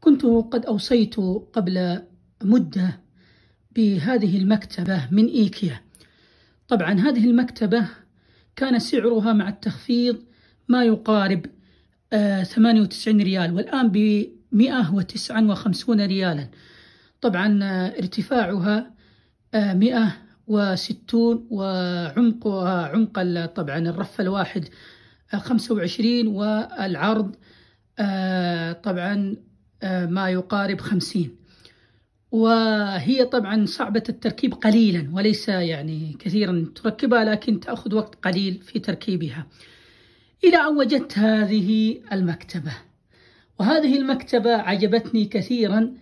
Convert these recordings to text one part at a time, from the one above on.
كنت قد أوصيت قبل مدة بهذه المكتبة من إيكيا طبعا هذه المكتبة كان سعرها مع التخفيض ما يقارب 98 آه، ريال والآن ب 159 ريالا طبعا آه، ارتفاعها 160 آه، وعمقها عمق طبعا الرف الواحد 25 والعرض طبعا آه، ما يقارب خمسين وهي طبعا صعبة التركيب قليلا وليس يعني كثيرا تركبها لكن تأخذ وقت قليل في تركيبها إلى أن وجدت هذه المكتبة وهذه المكتبة عجبتني كثيرا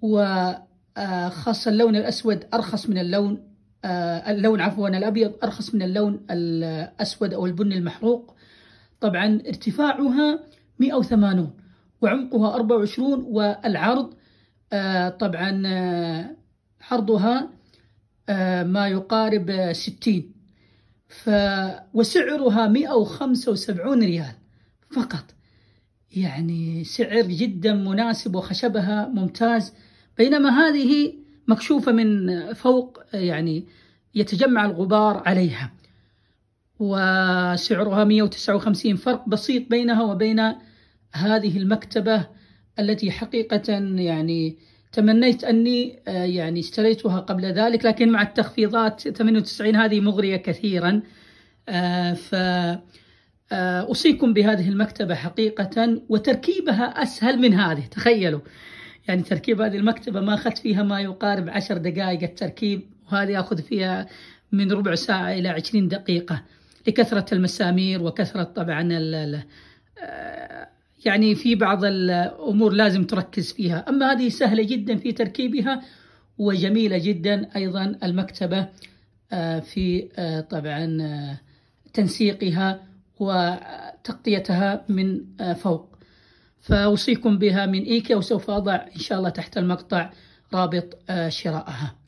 وخاصة آه، اللون الأسود أرخص من اللون آه، اللون عفوا الأبيض أرخص من اللون الأسود أو البني المحروق طبعا ارتفاعها 180 وعمقها 24 والعرض آه، طبعا آه، عرضها آه، ما يقارب 60 ف وسعرها 175 ريال فقط يعني سعر جدا مناسب وخشبها ممتاز بينما هذه مكشوفة من فوق يعني يتجمع الغبار عليها وسعرها 159 فرق بسيط بينها وبين هذه المكتبة التي حقيقة يعني تمنيت أني آه، يعني اشتريتها قبل ذلك لكن مع التخفيضات 98 هذه مغرية كثيرا آه، ف آه، أوصيكم بهذه المكتبة حقيقة وتركيبها أسهل من هذه تخيلوا يعني تركيب هذه المكتبة ما أخذت فيها ما يقارب عشر دقائق التركيب وهذه يأخذ فيها من ربع ساعة إلى عشرين دقيقة لكثرة المسامير وكثرة طبعا يعني في بعض الأمور لازم تركز فيها أما هذه سهلة جدا في تركيبها وجميلة جدا أيضا المكتبة آه، في آه، طبعا آه، تنسيقها وتغطيتها من فوق فأوصيكم بها من إيكيا وسوف أضع إن شاء الله تحت المقطع رابط شرائها